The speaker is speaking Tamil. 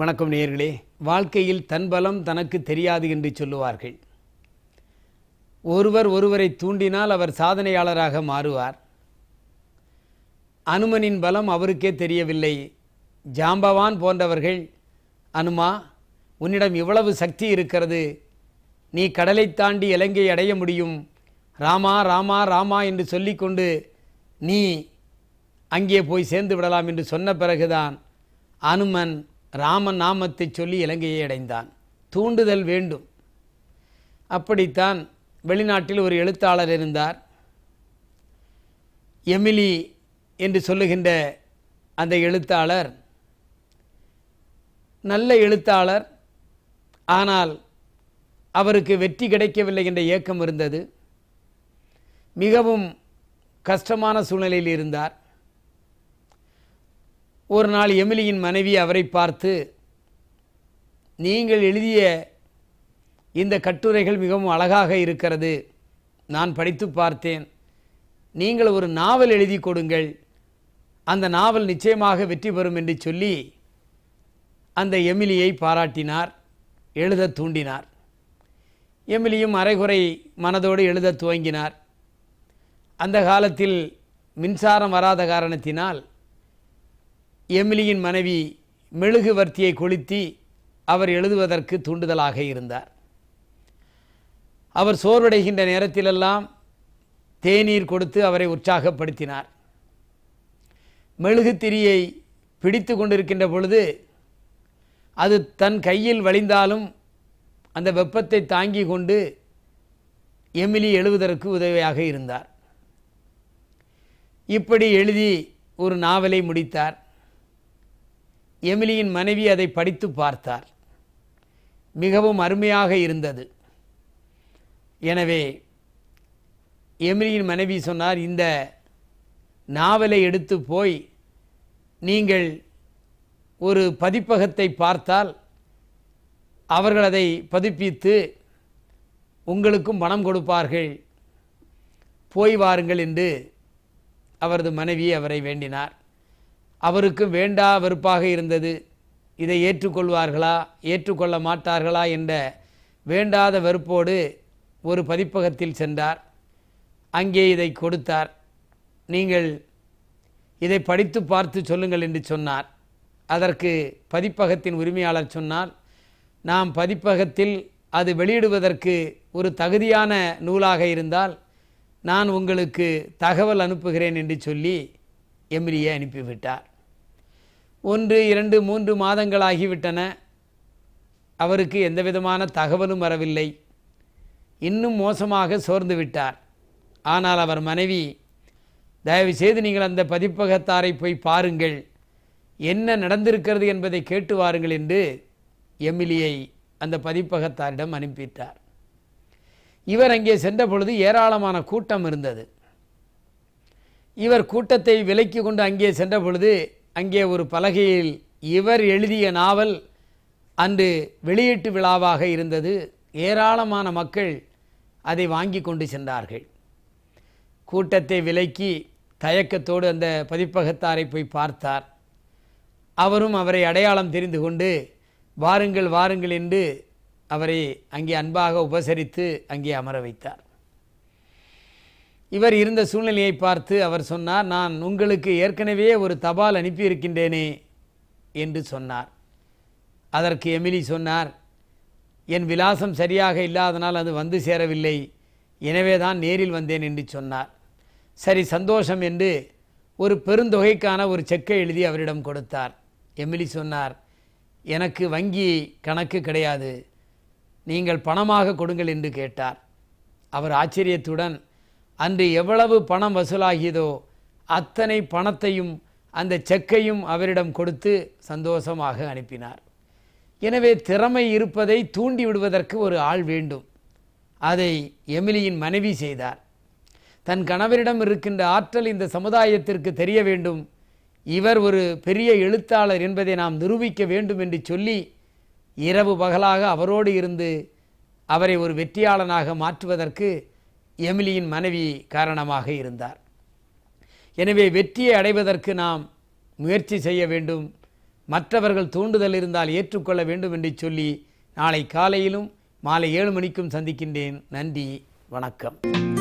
வணக்கம் நேயர்களே வாழ்க்கையில் தன் பலம் தனக்கு தெரியாது என்று சொல்லுவார்கள் ஒருவர் ஒருவரை தூண்டினால் அவர் சாதனையாளராக மாறுவார் அனுமனின் பலம் அவருக்கே தெரியவில்லை ஜாம்பவான் போன்றவர்கள் அனுமா உன்னிடம் இவ்வளவு சக்தி இருக்கிறது நீ கடலை தாண்டி இலங்கை அடைய முடியும் ராமா ராமா ராமா என்று சொல்லிக்கொண்டு நீ அங்கே போய் சேர்ந்து விடலாம் என்று சொன்ன பிறகுதான் அனுமன் ராமன் நாமத்தை சொல்லி இலங்கையை அடைந்தான் தூண்டுதல் வேண்டும் அப்படித்தான் வெளிநாட்டில் ஒரு எழுத்தாளர் இருந்தார் எமிலி என்று சொல்லுகின்ற அந்த எழுத்தாளர் நல்ல எழுத்தாளர் ஆனால் அவருக்கு வெற்றி கிடைக்கவில்லை என்ற ஏக்கம் இருந்தது மிகவும் கஷ்டமான சூழ்நிலையில் இருந்தார் ஒரு நாள் எமிலியின் மனைவி அவரை பார்த்து நீங்கள் எழுதிய இந்த கட்டுரைகள் மிகவும் அழகாக இருக்கிறது நான் படித்து பார்த்தேன் நீங்கள் ஒரு நாவல் எழுதி கொடுங்கள் அந்த நாவல் நிச்சயமாக வெற்றி பெறும் என்று சொல்லி அந்த எமிலியை பாராட்டினார் எழுத தூண்டினார் எமிலியும் அரைகுறை மனதோடு எழுத துவங்கினார் அந்த காலத்தில் மின்சாரம் வராத காரணத்தினால் எமிலியின் மனைவி மெழுகுவர்த்தியை கொளுத்தி அவர் எழுதுவதற்கு தூண்டுதலாக இருந்தார் அவர் சோர்வடைகின்ற நேரத்திலெல்லாம் தேநீர் கொடுத்து அவரை உற்சாகப்படுத்தினார் மெழுகுத்திரியை பிடித்து கொண்டிருக்கின்ற பொழுது அது தன் கையில் வழிந்தாலும் அந்த வெப்பத்தை தாங்கி கொண்டு எமிலி எழுவதற்கு உதவியாக இருந்தார் இப்படி எழுதி ஒரு நாவலை முடித்தார் எமிலியின் மனைவி அதை படித்து பார்த்தார் மிகவும் அருமையாக இருந்தது எனவே எமிலியின் மனைவி சொன்னார் இந்த நாவலை எடுத்து போய் நீங்கள் ஒரு பதிப்பகத்தை பார்த்தால் அவர்கள் அதை பதிப்பித்து உங்களுக்கும் பணம் கொடுப்பார்கள் போய் வாருங்கள் என்று அவரது மனைவி அவரை வேண்டினார் அவருக்கு வேண்டா வெறுப்பாக இருந்தது இதை ஏற்றுக்கொள்வார்களா ஏற்றுக்கொள்ள மாட்டார்களா என்ற வேண்டாத வெறுப்போடு ஒரு பதிப்பகத்தில் சென்றார் அங்கே இதை கொடுத்தார் நீங்கள் இதை படித்து பார்த்து சொல்லுங்கள் என்று சொன்னார் அதற்கு பதிப்பகத்தின் உரிமையாளர் சொன்னார் நாம் பதிப்பகத்தில் அது வெளியிடுவதற்கு ஒரு தகுதியான நூலாக இருந்தால் நான் உங்களுக்கு தகவல் அனுப்புகிறேன் என்று சொல்லி எம்ரியை அனுப்பிவிட்டார் ஒன்று இரண்டு மூன்று மாதங்கள் ஆகிவிட்டன அவருக்கு எந்த விதமான தகவலும் வரவில்லை இன்னும் மோசமாக சோர்ந்து விட்டார் ஆனால் அவர் மனைவி தயவுசெய்து நீங்கள் அந்த பதிப்பகத்தாரை போய் பாருங்கள் என்ன நடந்திருக்கிறது என்பதை கேட்டு வாருங்கள் என்று எமிலியை அந்த பதிப்பகத்தாரிடம் அனுப்பிட்டார் இவர் அங்கே சென்ற பொழுது ஏராளமான கூட்டம் இருந்தது இவர் கூட்டத்தை விலக்கி கொண்டு அங்கே சென்ற பொழுது அங்கே ஒரு பலகையில் இவர் எழுதிய நாவல் அன்று வெளியீட்டு விழாவாக இருந்தது ஏராளமான மக்கள் அதை வாங்கி கொண்டு சென்றார்கள் கூட்டத்தை விலக்கி தயக்கத்தோடு அந்த பதிப்பகத்தாரை போய் பார்த்தார் அவரும் அவரை அடையாளம் தெரிந்து கொண்டு வாருங்கள் வாருங்கள் என்று அவரை அங்கே அன்பாக உபசரித்து அங்கே அமர வைத்தார் இவர் இருந்த சூழ்நிலையை பார்த்து அவர் சொன்னார் நான் உங்களுக்கு ஏற்கனவே ஒரு தபால் அனுப்பியிருக்கின்றேனே என்று சொன்னார் அதற்கு எமிலி சொன்னார் என் விலாசம் சரியாக இல்லாதனால் அது வந்து சேரவில்லை எனவே தான் நேரில் வந்தேன் என்று சொன்னார் சரி சந்தோஷம் என்று ஒரு பெருந்தொகைக்கான ஒரு செக்கை எழுதி அவரிடம் கொடுத்தார் எமிலி சொன்னார் எனக்கு வங்கி கணக்கு கிடையாது நீங்கள் பணமாக கொடுங்கள் என்று கேட்டார் அவர் ஆச்சரியத்துடன் அன்று எவ்வளவு பணம் வசூலாகியதோ அத்தனை பணத்தையும் அந்த செக்கையும் அவரிடம் கொடுத்து சந்தோஷமாக அனுப்பினார் எனவே திறமை இருப்பதை தூண்டி விடுவதற்கு ஒரு ஆள் வேண்டும் அதை எமிலியின் மனைவி செய்தார் தன் கணவரிடம் இருக்கின்ற ஆற்றல் இந்த சமுதாயத்திற்கு தெரிய வேண்டும் இவர் ஒரு பெரிய எழுத்தாளர் என்பதை நாம் நிரூபிக்க வேண்டும் என்று சொல்லி இரவு பகலாக அவரோடு இருந்து அவரை ஒரு வெற்றியாளனாக மாற்றுவதற்கு எமிலியின் மனைவி காரணமாக இருந்தார் எனவே வெற்றியை அடைவதற்கு நாம் முயற்சி செய்ய வேண்டும் மற்றவர்கள் தூண்டுதல் இருந்தால் ஏற்றுக்கொள்ள வேண்டும் என்று சொல்லி நாளை காலையிலும் மாலை ஏழு மணிக்கும் சந்திக்கின்றேன் நன்றி வணக்கம்